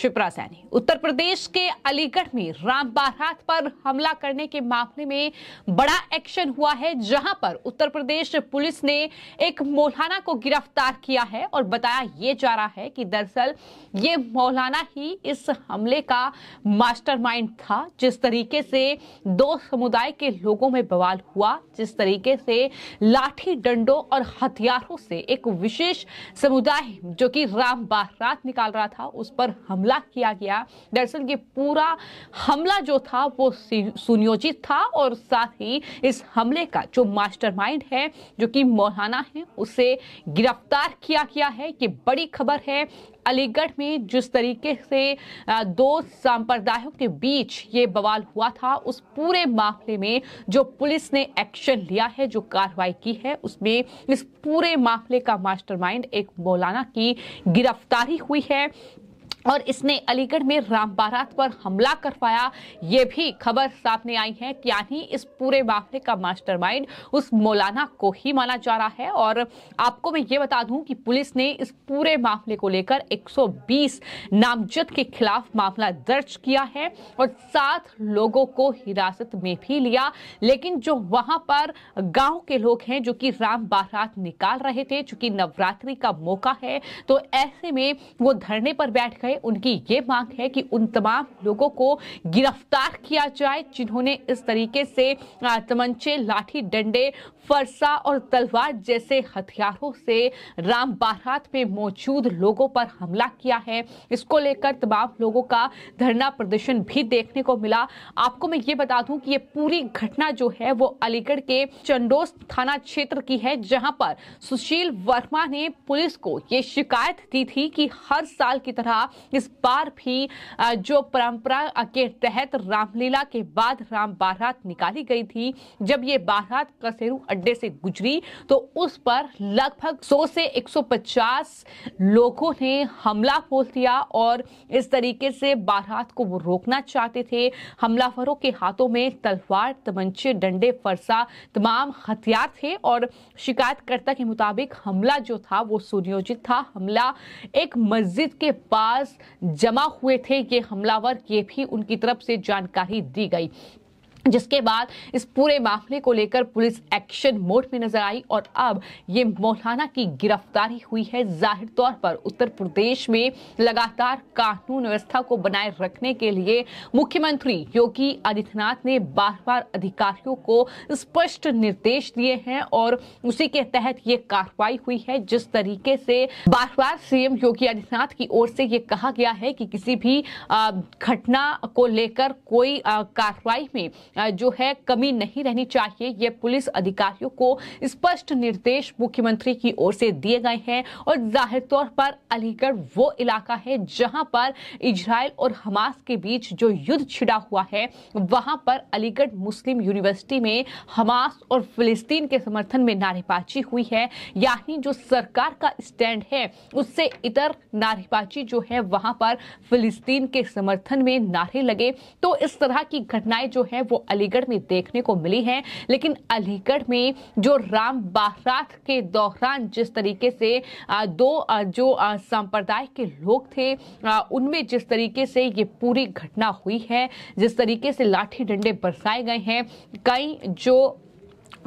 शिप्रा सैनी उत्तर प्रदेश के अलीगढ़ में राम बारात पर हमला करने के मामले में बड़ा एक्शन हुआ है जहां पर उत्तर प्रदेश पुलिस ने एक मौलाना को गिरफ्तार किया है और बताया ये जा रहा है कि दरअसल ये मौलाना ही इस हमले का मास्टरमाइंड था जिस तरीके से दो समुदाय के लोगों में बवाल हुआ जिस तरीके से लाठी डंडों और हथियारों से एक विशेष समुदाय जो कि राम बारात निकाल रहा था उस पर हमला किया गया दरअसल ये पूरा हमला जो था वो सुनियोजित था और साथ ही इस हमले का जो मास्टरमाइंड है जो कि मौलाना है उसे गिरफ्तार किया गया है ये बड़ी खबर है अलीगढ़ में जिस तरीके से दो सांप्रदायों के बीच ये बवाल हुआ था उस पूरे मामले में जो पुलिस ने एक्शन लिया है जो कार्रवाई की है उसमें इस पूरे मामले का मास्टरमाइंड एक मौलाना की गिरफ्तारी हुई है और इसने अलीगढ़ में राम बारात पर हमला करवाया ये भी खबर सामने आई है यानी इस पूरे मामले का मास्टरमाइंड उस मौलाना को ही माना जा रहा है और आपको मैं ये बता दूं कि पुलिस ने इस पूरे मामले को लेकर 120 नामजद के खिलाफ मामला दर्ज किया है और सात लोगों को हिरासत में भी लिया लेकिन जो वहां पर गांव के लोग हैं जो कि राम बारात निकाल रहे थे चूंकि नवरात्रि का मौका है तो ऐसे में वो धरने पर बैठ गए हैं उनकी ये मांग है कि उन तमाम लोगों को गिरफ्तार किया जाए जिन्होंने इस तरीके से तमंचे लाठी डंडे फरसा और तलवार जैसे हथियारों से राम बारात में मौजूद लोगों पर हमला किया है इसको लेकर तमाम लोगों का धरना प्रदर्शन भी देखने को मिला आपको मैं ये बता दूं कि ये पूरी घटना जो है वो अलीगढ़ के चंडोस थाना क्षेत्र की है जहां पर सुशील वर्मा ने पुलिस को ये शिकायत दी थी कि हर साल की तरह इस बार भी जो परंपरा के तहत रामलीला के बाद राम बारात निकाली गई थी जब ये बारात कसेरू अड्डे से गुजरी तो उस पर लगभग 100 से 150 लोगों ने हमला बोल दिया और इस तरीके से बारात को वो रोकना चाहते थे हमलावरों के हाथों में तलवार तमंचे डंडे फरसा तमाम हथियार थे और शिकायतकर्ता के मुताबिक हमला जो था वो सुनियोजित था हमला एक मस्जिद के पास जमा हुए थे ये हमलावर ये भी उनकी तरफ से जानकारी दी गई जिसके बाद इस पूरे मामले को लेकर पुलिस एक्शन मोड में नजर आई और अब ये मौलाना की गिरफ्तारी हुई है जाहिर तौर पर उत्तर प्रदेश में लगातार कानून व्यवस्था को बनाए रखने के लिए मुख्यमंत्री योगी आदित्यनाथ ने बार बार अधिकारियों को स्पष्ट निर्देश दिए हैं और उसी के तहत ये कार्रवाई हुई है जिस तरीके से बार बार सीएम योगी आदित्यनाथ की ओर से ये कहा गया है कि किसी भी घटना को लेकर कोई कार्रवाई में जो है कमी नहीं रहनी चाहिए यह पुलिस अधिकारियों को स्पष्ट निर्देश मुख्यमंत्री की ओर से दिए गए हैं और जाहिर तौर पर अलीगढ़ वो इलाका है जहां पर इजराइल और हमास के बीच जो युद्ध छिड़ा हुआ है वहां पर अलीगढ़ मुस्लिम यूनिवर्सिटी में हमास और फिलिस्तीन के समर्थन में नारेबाजी हुई है यानी जो सरकार का स्टैंड है उससे इतर नारेबाजी जो है वहां पर फिलिस्तीन के समर्थन में नारे लगे तो इस तरह की घटनाएं जो है वो अलीगढ़ में देखने को मिली है लेकिन अलीगढ़ में जो राम बारात के दौरान जिस तरीके से दो जो संप्रदाय के लोग थे उनमें जिस तरीके से ये पूरी घटना हुई है जिस तरीके से लाठी डंडे बरसाए गए हैं कई जो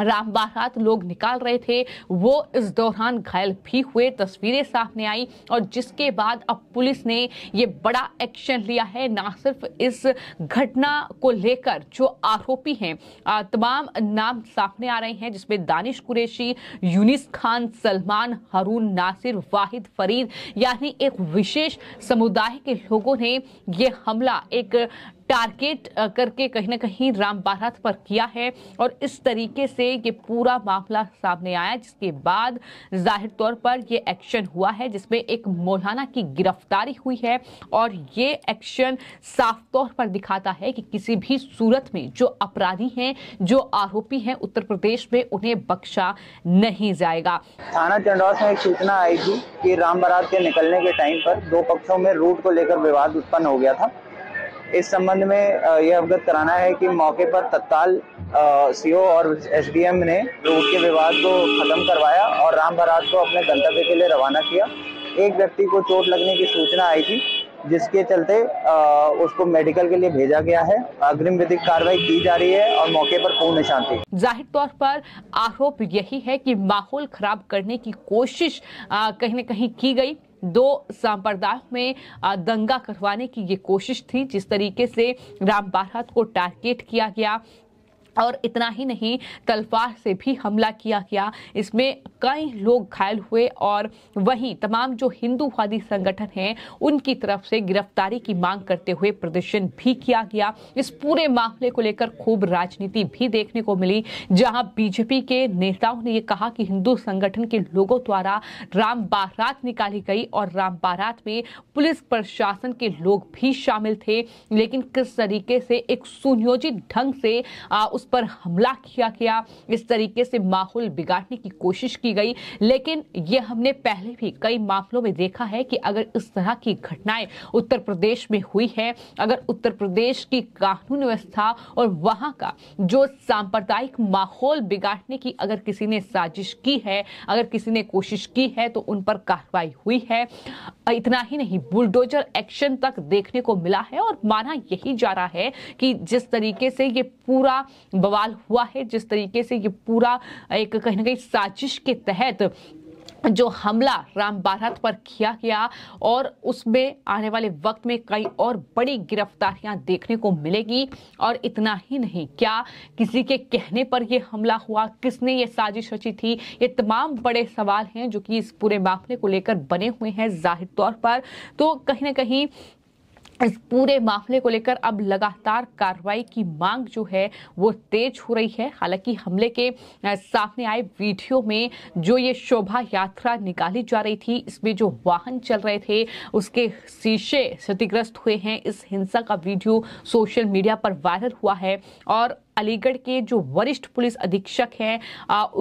रामबारात लोग निकाल रहे थे वो इस दौरान घायल भी हुए तस्वीरें सामने आई और जिसके बाद अब पुलिस ने ये बड़ा एक्शन लिया है ना सिर्फ इस घटना को लेकर जो आरोपी हैं तमाम नाम सामने आ रहे हैं जिसमें दानिश कुरेशी यूनिस खान सलमान हरून नासिर वाहिद फरीद यानी एक विशेष समुदाय के लोगों ने यह हमला एक टारगेट करके कहीं ना कहीं राम बारात पर किया है और इस तरीके से ये पूरा मामला सामने आया जिसके बाद जाहिर तौर पर ये एक्शन हुआ है जिसमें एक मौलाना की गिरफ्तारी हुई है और ये एक्शन साफ तौर पर दिखाता है कि किसी भी सूरत में जो अपराधी हैं जो आरोपी हैं उत्तर प्रदेश में उन्हें बख्शा नहीं जाएगा थाना चंडौस में एक सूचना आई थी कि राम बारात के निकलने के टाइम पर दो पक्षों में रूट को लेकर विवाद उत्पन्न हो गया था इस संबंध में यह अवगत कराना है कि मौके पर तत्काल सीओ और एसडीएम ने रोड के विवाद को खत्म करवाया और राम बारात को अपने गंतव्य के लिए रवाना किया एक व्यक्ति को चोट लगने की सूचना आई थी जिसके चलते उसको मेडिकल के लिए भेजा गया है अग्रिम विधिक कार्रवाई की जा रही है और मौके पर पूर्ण शांति जाहिर तौर पर आरोप यही है कि माहौल खराब करने की कोशिश कहीं न कहीं की गई दो संप्रदाय में दंगा करवाने की ये कोशिश थी जिस तरीके से राम बारहत को टारगेट किया गया और इतना ही नहीं तलवार से भी हमला किया गया इसमें कई लोग घायल हुए और वहीं तमाम जो हिंदूवादी संगठन हैं उनकी तरफ से गिरफ्तारी की मांग करते हुए प्रदर्शन भी किया गया इस पूरे मामले को लेकर खूब राजनीति भी देखने को मिली जहां बीजेपी के नेताओं ने यह कहा कि हिंदू संगठन के लोगों द्वारा राम बारात निकाली गई और राम बारात में पुलिस प्रशासन के लोग भी शामिल थे लेकिन किस तरीके से एक सुनियोजित ढंग से आ, उस पर हमला किया गया इस तरीके से माहौल बिगाड़ने की कोशिश की गई लेकिन यह हमने पहले भी कई मामलों में देखा है कि अगर इस तरह की घटनाएं उत्तर प्रदेश में हुई है अगर उत्तर प्रदेश की कानून व्यवस्था और वहां का जो सांप्रदायिक माहौल बिगाड़ने की अगर किसी ने साजिश की है अगर किसी ने कोशिश की है तो उन पर कार्रवाई हुई है इतना ही नहीं बुलडोजर एक्शन तक देखने को मिला है और माना यही जा रहा है कि जिस तरीके से ये पूरा बवाल हुआ है जिस तरीके से ये पूरा एक कहीं ना कहीं साजिश के तहत जो हमला राम बारात पर किया गया और उसमें आने वाले वक्त में कई और बड़ी गिरफ्तारियां देखने को मिलेगी और इतना ही नहीं क्या किसी के कहने पर यह हमला हुआ किसने ये साजिश रची थी ये तमाम बड़े सवाल हैं जो कि इस पूरे मामले को लेकर बने हुए हैं जाहिर तौर पर तो कहीं ना कहीं इस पूरे मामले को लेकर अब लगातार कार्रवाई की मांग जो है वो तेज हो रही है हालांकि हमले के सामने आए वीडियो में जो ये शोभा यात्रा निकाली जा रही थी इसमें जो वाहन चल रहे थे उसके शीशे क्षतिग्रस्त हुए हैं इस हिंसा का वीडियो सोशल मीडिया पर वायरल हुआ है और अलीगढ़ के जो वरिष्ठ पुलिस अधीक्षक हैं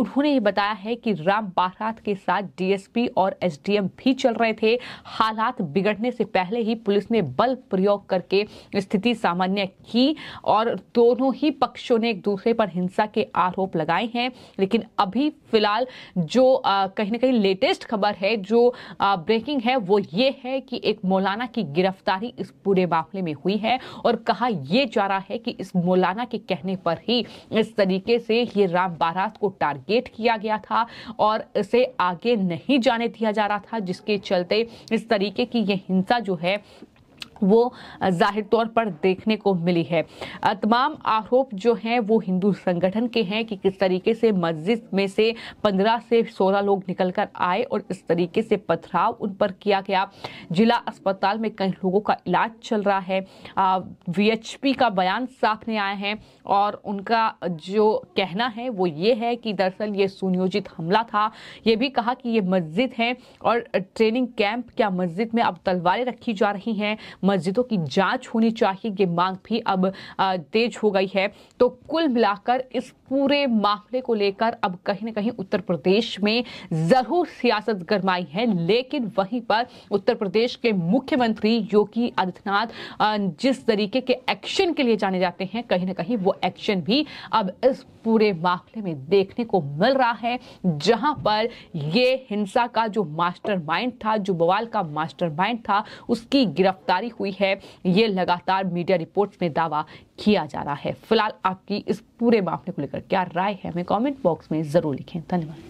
उन्होंने ये बताया है कि राम बारात के साथ डीएसपी और एसडीएम भी चल रहे थे हालात बिगड़ने से पहले ही पुलिस ने बल प्रयोग करके स्थिति सामान्य की और दोनों ही पक्षों ने एक दूसरे पर हिंसा के आरोप लगाए हैं लेकिन अभी फिलहाल जो कहीं ना कहीं लेटेस्ट खबर है जो आ, ब्रेकिंग है वो ये है कि एक मौलाना की गिरफ्तारी इस पूरे मामले में हुई है और कहा यह जा रहा है कि इस मौलाना के कहने पर ही इस तरीके से ये राम बारात को टारगेट किया गया था और इसे आगे नहीं जाने दिया जा रहा था जिसके चलते इस तरीके की ये हिंसा जो है वो जाहिर तौर पर देखने को मिली है तमाम आरोप जो हैं वो हिंदू संगठन के हैं कि किस तरीके से मस्जिद में से 15 से 16 लोग निकलकर आए और इस तरीके से पथराव उन पर किया गया जिला अस्पताल में कई लोगों का इलाज चल रहा है वीएचपी का बयान सामने आया है और उनका जो कहना है वो ये है कि दरअसल ये सुनियोजित हमला था ये भी कहा कि ये मस्जिद है और ट्रेनिंग कैंप क्या मस्जिद में अब तलवारें रखी जा रही हैं मस्जिदों की जांच होनी चाहिए ये मांग भी अब तेज हो गई है तो कुल मिलाकर इस पूरे मामले को लेकर अब कहीं ना कहीं उत्तर प्रदेश में जरूर सियासत गरमाई है लेकिन वहीं पर उत्तर प्रदेश के मुख्यमंत्री योगी आदित्यनाथ जिस तरीके के एक्शन के लिए जाने जाते हैं कहीं ना कहीं वो एक्शन भी अब इस पूरे मामले में देखने को मिल रहा है जहां पर ये हिंसा का जो मास्टरमाइंड था जो बवाल का मास्टरमाइंड था उसकी गिरफ्तारी हुई है ये लगातार मीडिया रिपोर्ट्स में दावा किया जा रहा है फिलहाल आपकी इस पूरे मामले को लेकर क्या राय है हमें कॉमेंट बॉक्स में ज़रूर लिखें धन्यवाद